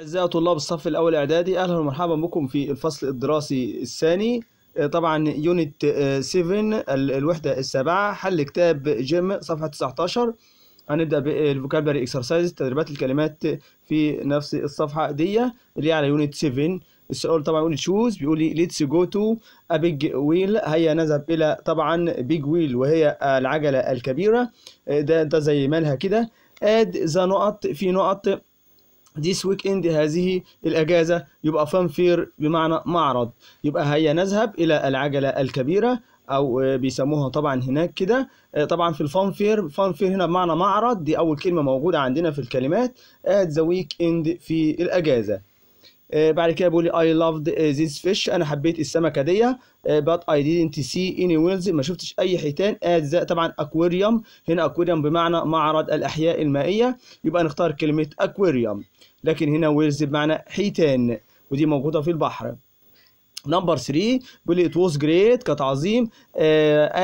أعزائي طلاب الصف الأول إعدادي أهلا ومرحبا بكم في الفصل الدراسي الثاني آه، طبعا يونت 7 آه، الوحدة السابعة حل كتاب جيم صفحة 19 هنبدأ بالفوكابلري اكسرسايز تدريبات الكلمات في نفس الصفحة دي اللي هي على يونت 7 السؤال طبعا يقول تشوز بيقول لي ليتس جو تو ا بيج ويل هيا نذهب الى طبعا بيج ويل وهي العجلة الكبيرة آه، ده ده زي مالها كده اد ذا نقط في نقط this weekend هذه الأجازة يبقى فان فير بمعنى معرض يبقى هيا نذهب إلى العجلة الكبيرة أو آه، بيسموها طبعا هناك كده آه، طبعا في الفان فير فان فير هنا بمعنى معرض دي أول كلمة موجودة عندنا في الكلمات at the weekend في الأجازة آه، بعد كده بيقول لي I loved آه، this fish انا حبيت السمكه دي آه، but I didn't see any whales ما شفتش اي حيتان آه طبعا aquarium هنا aquarium بمعنى معرض الاحياء المائيه يبقى نختار كلمه aquarium لكن هنا ويلز بمعنى حيتان ودي موجوده في البحر نمبر 3 بيقول لي ات واز جريت كانت عظيم اد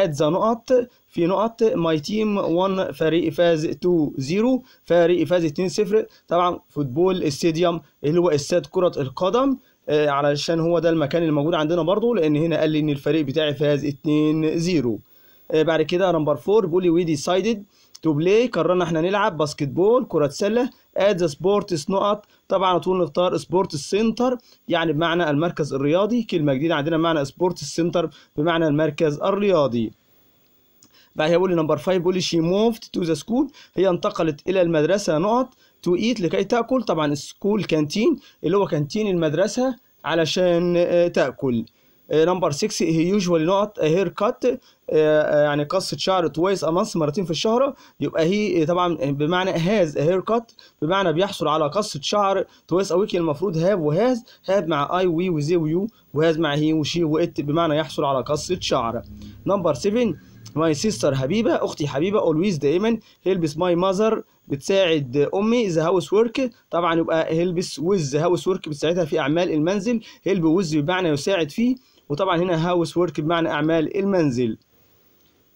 آه، ذا نقط في نقط ماي تيم 1 فريق فاز 2 0 فريق فاز 2 0 طبعا فوتبول استاديوم اللي هو استاد كره القدم آه علشان هو ده المكان اللي موجود عندنا برضه لان هنا قال لي ان الفريق بتاعي فاز 2 0 آه بعد كده نمبر 4 بيقول لي وي ديسايدد تو بلاي قررنا احنا نلعب باسكت بول كرة سلة اد ذا سبورتس نقط طبعا طول نختار سبورتس سنتر يعني بمعنى المركز الرياضي كلمة جديدة عندنا معنى سبورتس سنتر بمعنى المركز الرياضي بعد هيقول لي نمبر 5 بيقول لي شي موفت تو ذا سكول هي انتقلت الى المدرسه نقط تو ايت لكي تاكل طبعا سكول كانتين اللي هو كانتين المدرسه علشان آه، تاكل نمبر 6 هي يوجوالي نوت هير كات يعني قصه شعر تويس امس مرتين في الشهر يبقى هي آه، طبعا آه، بمعنى هاز هير كات بمعنى بيحصل على قصه شعر تويس ويكي المفروض هاف وهاز هاف مع اي وي وزي ويو وهاز مع هي وشي وات بمعنى يحصل على قصه شعر نمبر 7 ماي سيستر حبيبه اختي حبيبه اولويز دائما هيلبس ماي ماذر بتساعد امي ذا هاوس ورك طبعا يبقى هيلبس ويز هاوس ورك بتساعدها في اعمال المنزل هيلب ويز بمعنى يساعد فيه وطبعا هنا هاوس وورك بمعنى اعمال المنزل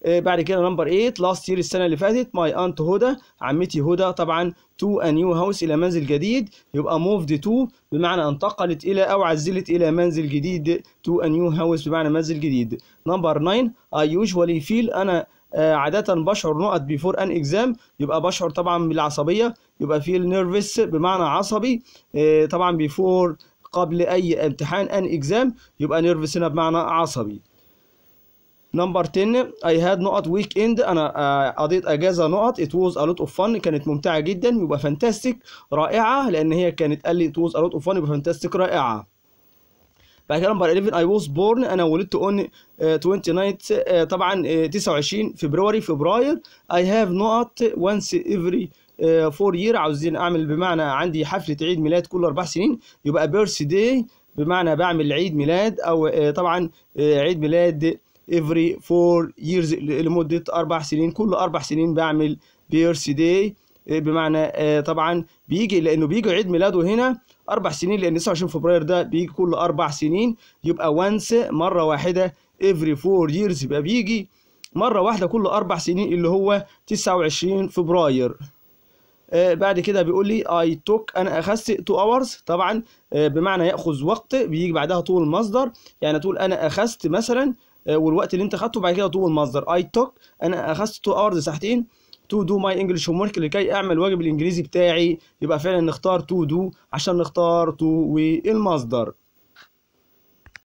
إيه، بعد كده نمبر 8 لاست يير السنه اللي فاتت ماي انت هدى عمتي هدى طبعا تو ا نيو هاوس الى منزل جديد يبقى موفد تو بمعنى انتقلت الى او عزلت الى منزل جديد تو ا نيو هاوس بمعنى منزل جديد نمبر 9 اي يوجوالي فيل انا آه، عادة بشعر نقط بيفور ان اكزام يبقى بشعر طبعا بالعصبية يبقى فيل نيرفس بمعنى عصبي إيه، طبعا بيفور قبل أي امتحان ان اكزام يبقى نيرفس هنا بمعنى عصبي نمبر 10 اي هاد نقط ويك اند انا آه، قضيت اجازه نقط ات واز ا لوت اوف فن كانت ممتعه جدا يبقى فانتاستيك رائعه لان هي كانت قال لي ات واز ا لوت اوف فن يبقى فانتاستيك رائعه بعد كده نمبر 11 اي واز بورن انا ولدت اون آه، 29 آه، طبعا 29 فبراير فبراير اي هاف نقط وانس افري فور آه، يير عاوزين اعمل بمعنى عندي حفله عيد ميلاد كل اربع سنين يبقى بيرث داي بمعنى بعمل عيد ميلاد او آه، طبعا آه، عيد ميلاد every فور years لمده اربع سنين كل اربع سنين بعمل بيرث داي بمعنى طبعا بيجي لانه بيجي عيد ميلاده هنا اربع سنين لان 29 فبراير ده بيجي كل اربع سنين يبقى وانس مره واحده every فور years يبقى بيجي مره واحده كل اربع سنين اللي هو 29 فبراير آه، بعد كده بيقول لي اي توك انا اخذت تو اورز طبعا آه، بمعنى ياخذ وقت بيجي بعدها طول المصدر يعني تقول انا اخذت مثلا آه، والوقت اللي انت اخذته بعد كده طول المصدر اي توك انا اخذت تو اورز ساعتين تو دو ماي انجلش هوم ورك لكي اعمل واجب الانجليزي بتاعي يبقى فعلا نختار تو دو عشان نختار تو والمصدر